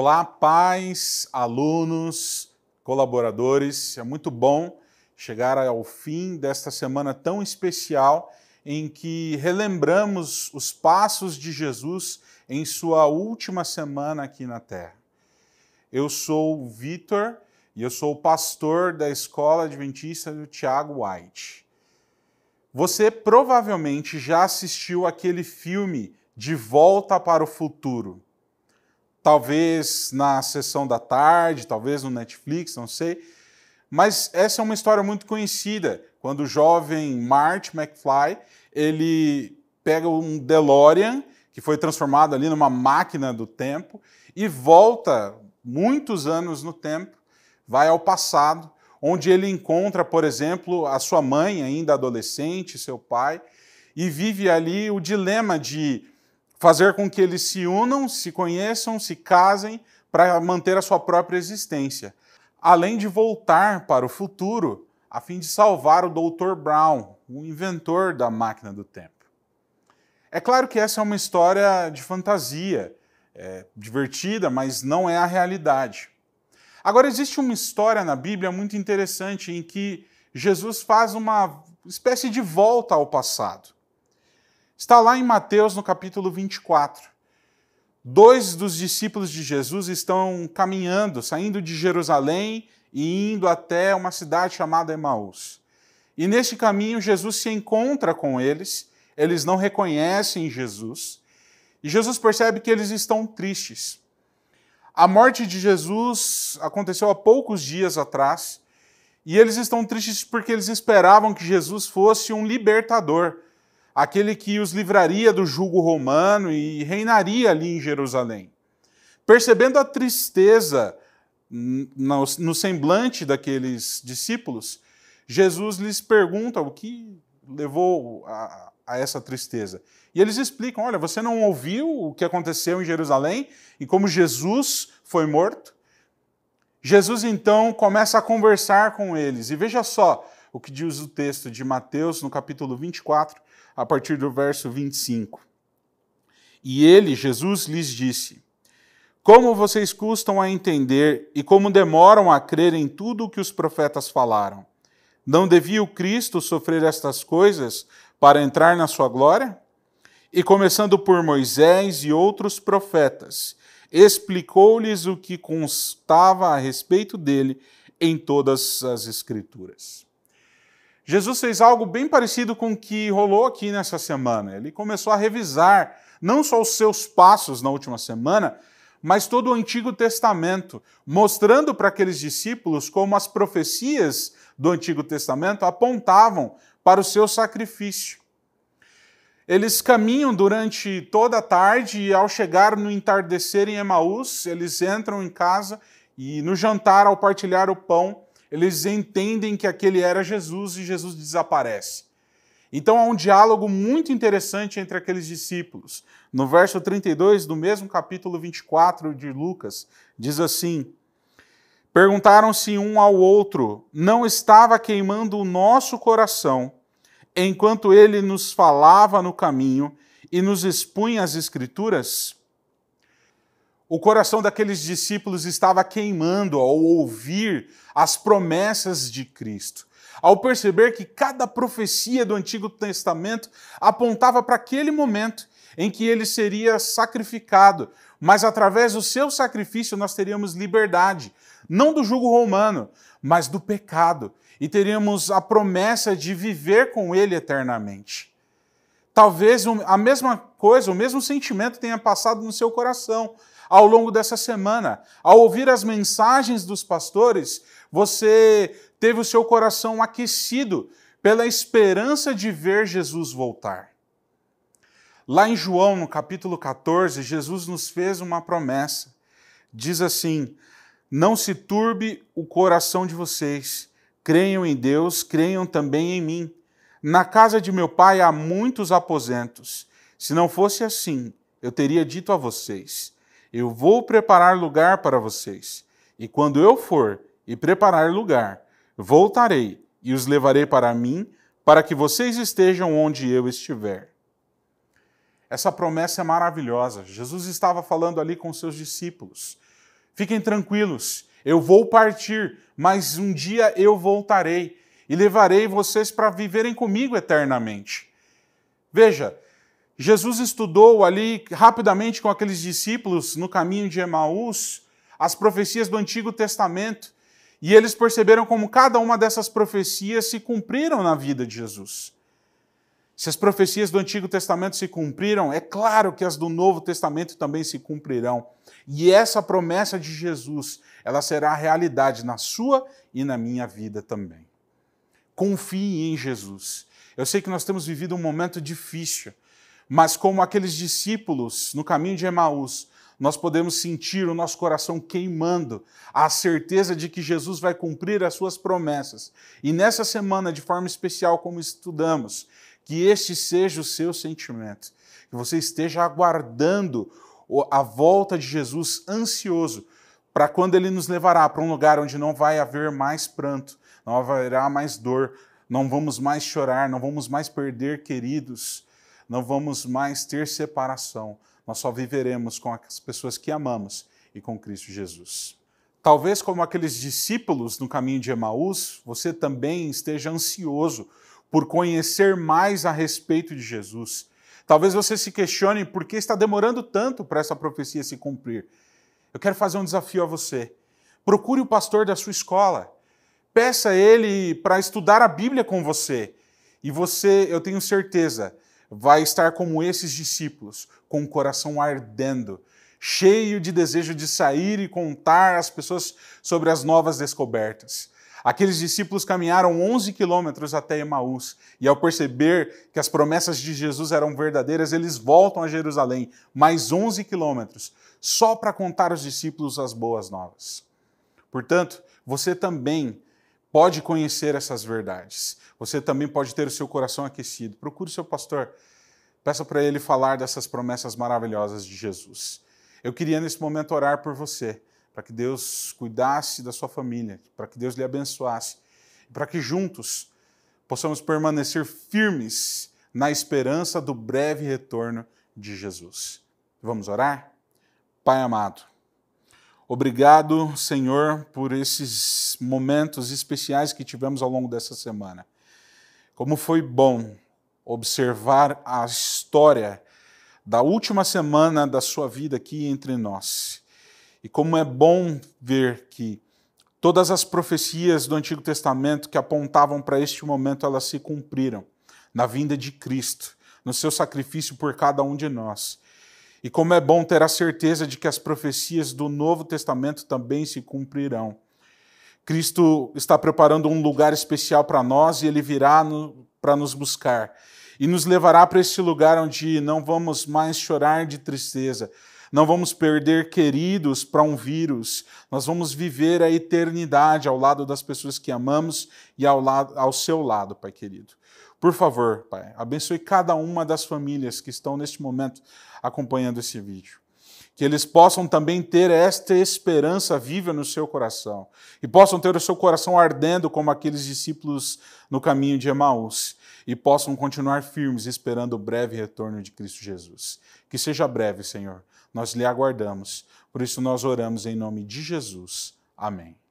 Olá, pais, alunos, colaboradores. É muito bom chegar ao fim desta semana tão especial em que relembramos os passos de Jesus em sua última semana aqui na Terra. Eu sou o Vitor e eu sou o pastor da Escola Adventista do Tiago White. Você provavelmente já assistiu aquele filme De Volta para o Futuro talvez na sessão da tarde, talvez no Netflix, não sei. Mas essa é uma história muito conhecida, quando o jovem Marty McFly, ele pega um DeLorean, que foi transformado ali numa máquina do tempo, e volta muitos anos no tempo, vai ao passado, onde ele encontra, por exemplo, a sua mãe ainda adolescente, seu pai, e vive ali o dilema de fazer com que eles se unam, se conheçam, se casem para manter a sua própria existência, além de voltar para o futuro a fim de salvar o Dr. Brown, o inventor da máquina do tempo. É claro que essa é uma história de fantasia, é, divertida, mas não é a realidade. Agora, existe uma história na Bíblia muito interessante em que Jesus faz uma espécie de volta ao passado. Está lá em Mateus, no capítulo 24. Dois dos discípulos de Jesus estão caminhando, saindo de Jerusalém e indo até uma cidade chamada Emaús. E neste caminho, Jesus se encontra com eles, eles não reconhecem Jesus, e Jesus percebe que eles estão tristes. A morte de Jesus aconteceu há poucos dias atrás, e eles estão tristes porque eles esperavam que Jesus fosse um libertador, aquele que os livraria do jugo romano e reinaria ali em Jerusalém. Percebendo a tristeza no semblante daqueles discípulos, Jesus lhes pergunta o que levou a, a essa tristeza. E eles explicam: olha, você não ouviu o que aconteceu em Jerusalém e como Jesus foi morto? Jesus então começa a conversar com eles. E veja só o que diz o texto de Mateus, no capítulo 24, a partir do verso 25. E ele, Jesus, lhes disse: Como vocês custam a entender e como demoram a crer em tudo o que os profetas falaram? Não devia o Cristo sofrer estas coisas para entrar na sua glória? E começando por Moisés e outros profetas, explicou-lhes o que constava a respeito dele em todas as Escrituras. Jesus fez algo bem parecido com o que rolou aqui nessa semana. Ele começou a revisar não só os seus passos na última semana, mas todo o Antigo Testamento, mostrando para aqueles discípulos como as profecias do Antigo Testamento apontavam para o seu sacrifício. Eles caminham durante toda a tarde e, ao chegar no entardecer em Emaús, eles entram em casa e, no jantar, ao partilhar o pão, eles entendem que aquele era Jesus e Jesus desaparece. Então há um diálogo muito interessante entre aqueles discípulos. No verso 32 do mesmo capítulo 24 de Lucas, diz assim: Perguntaram-se um ao outro: Não estava queimando o nosso coração enquanto ele nos falava no caminho e nos expunha as Escrituras? O coração daqueles discípulos estava queimando ao ouvir as promessas de Cristo, ao perceber que cada profecia do Antigo Testamento apontava para aquele momento em que ele seria sacrificado, mas através do seu sacrifício nós teríamos liberdade, não do jugo romano, mas do pecado, e teríamos a promessa de viver com ele eternamente. Talvez a mesma coisa, o mesmo sentimento tenha passado no seu coração ao longo dessa semana. Ao ouvir as mensagens dos pastores, você teve o seu coração aquecido pela esperança de ver Jesus voltar. Lá em João, no capítulo 14, Jesus nos fez uma promessa. Diz assim: Não se turbe o coração de vocês. Creiam em Deus, creiam também em mim. Na casa de meu pai há muitos aposentos. Se não fosse assim, eu teria dito a vocês: eu vou preparar lugar para vocês. E quando eu for e preparar lugar, voltarei e os levarei para mim, para que vocês estejam onde eu estiver. Essa promessa é maravilhosa. Jesus estava falando ali com seus discípulos. Fiquem tranquilos, eu vou partir, mas um dia eu voltarei e levarei vocês para viverem comigo eternamente. Veja, Jesus estudou ali rapidamente com aqueles discípulos no caminho de Emaús as profecias do Antigo Testamento e eles perceberam como cada uma dessas profecias se cumpriram na vida de Jesus. Se as profecias do Antigo Testamento se cumpriram, é claro que as do Novo Testamento também se cumprirão. E essa promessa de Jesus, ela será realidade na sua e na minha vida também. Confie em Jesus. Eu sei que nós temos vivido um momento difícil. Mas como aqueles discípulos no caminho de Emaús, nós podemos sentir o nosso coração queimando, a certeza de que Jesus vai cumprir as suas promessas. E nessa semana, de forma especial, como estudamos, que este seja o seu sentimento, que você esteja aguardando a volta de Jesus ansioso para quando ele nos levará para um lugar onde não vai haver mais pranto, não haverá mais dor, não vamos mais chorar, não vamos mais perder queridos não vamos mais ter separação, nós só viveremos com as pessoas que amamos e com Cristo Jesus. Talvez, como aqueles discípulos no caminho de Emaús, você também esteja ansioso por conhecer mais a respeito de Jesus. Talvez você se questione por que está demorando tanto para essa profecia se cumprir. Eu quero fazer um desafio a você. Procure o pastor da sua escola. Peça ele para estudar a Bíblia com você. E você, eu tenho certeza, vai estar como esses discípulos, com o coração ardendo, cheio de desejo de sair e contar às pessoas sobre as novas descobertas. Aqueles discípulos caminharam 11 quilômetros até Emaús, e ao perceber que as promessas de Jesus eram verdadeiras, eles voltam a Jerusalém, mais 11 quilômetros, só para contar aos discípulos as boas novas. Portanto, você também pode conhecer essas verdades. Você também pode ter o seu coração aquecido. Procure o seu pastor, peça para ele falar dessas promessas maravilhosas de Jesus. Eu queria nesse momento orar por você, para que Deus cuidasse da sua família, para que Deus lhe abençoasse, para que juntos possamos permanecer firmes na esperança do breve retorno de Jesus. Vamos orar? Pai amado, Obrigado, Senhor, por esses momentos especiais que tivemos ao longo dessa semana. Como foi bom observar a história da última semana da sua vida aqui entre nós. E como é bom ver que todas as profecias do Antigo Testamento que apontavam para este momento, elas se cumpriram na vinda de Cristo, no seu sacrifício por cada um de nós. E como é bom ter a certeza de que as profecias do Novo Testamento também se cumprirão. Cristo está preparando um lugar especial para nós e ele virá no, para nos buscar e nos levará para esse lugar onde não vamos mais chorar de tristeza, não vamos perder queridos para um vírus. Nós vamos viver a eternidade ao lado das pessoas que amamos e ao, lado, ao seu lado, Pai querido. Por favor, Pai, abençoe cada uma das famílias que estão neste momento acompanhando esse vídeo que eles possam também ter esta esperança viva no seu coração e possam ter o seu coração ardendo como aqueles discípulos no caminho de Emaús e possam continuar firmes esperando o breve retorno de Cristo Jesus. Que seja breve, Senhor. Nós lhe aguardamos. Por isso nós oramos em nome de Jesus. Amém.